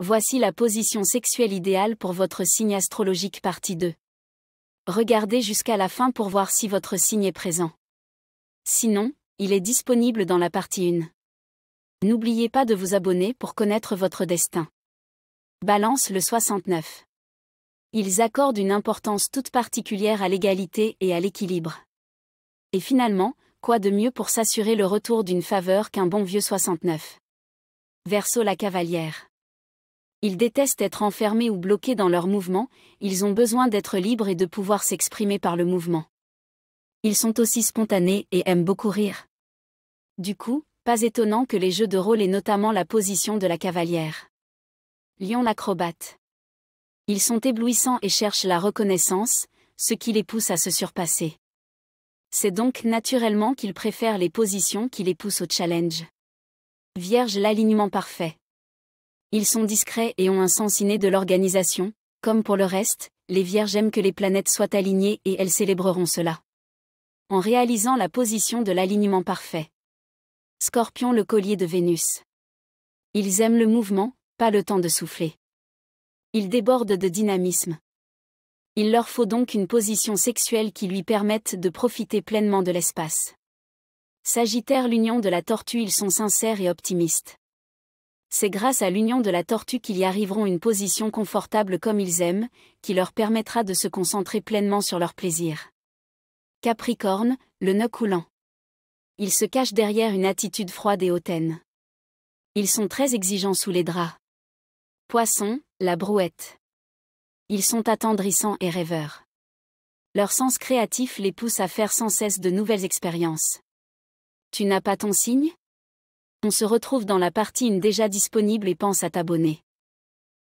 Voici la position sexuelle idéale pour votre signe astrologique partie 2. Regardez jusqu'à la fin pour voir si votre signe est présent. Sinon, il est disponible dans la partie 1. N'oubliez pas de vous abonner pour connaître votre destin. Balance le 69. Ils accordent une importance toute particulière à l'égalité et à l'équilibre. Et finalement, quoi de mieux pour s'assurer le retour d'une faveur qu'un bon vieux 69 Verso la cavalière. Ils détestent être enfermés ou bloqués dans leur mouvement, ils ont besoin d'être libres et de pouvoir s'exprimer par le mouvement. Ils sont aussi spontanés et aiment beaucoup rire. Du coup, pas étonnant que les jeux de rôle et notamment la position de la cavalière. Lion l'acrobate. Ils sont éblouissants et cherchent la reconnaissance, ce qui les pousse à se surpasser. C'est donc naturellement qu'ils préfèrent les positions qui les poussent au challenge. Vierge l'alignement parfait. Ils sont discrets et ont un sens inné de l'organisation, comme pour le reste, les Vierges aiment que les planètes soient alignées et elles célébreront cela. En réalisant la position de l'alignement parfait. Scorpion le collier de Vénus. Ils aiment le mouvement, pas le temps de souffler. Ils débordent de dynamisme. Il leur faut donc une position sexuelle qui lui permette de profiter pleinement de l'espace. Sagittaire l'union de la tortue ils sont sincères et optimistes. C'est grâce à l'union de la tortue qu'ils y arriveront une position confortable comme ils aiment, qui leur permettra de se concentrer pleinement sur leur plaisir. Capricorne, le nœud coulant. Ils se cachent derrière une attitude froide et hautaine. Ils sont très exigeants sous les draps. Poisson, la brouette. Ils sont attendrissants et rêveurs. Leur sens créatif les pousse à faire sans cesse de nouvelles expériences. Tu n'as pas ton signe on se retrouve dans la partie une déjà disponible et pense à t'abonner.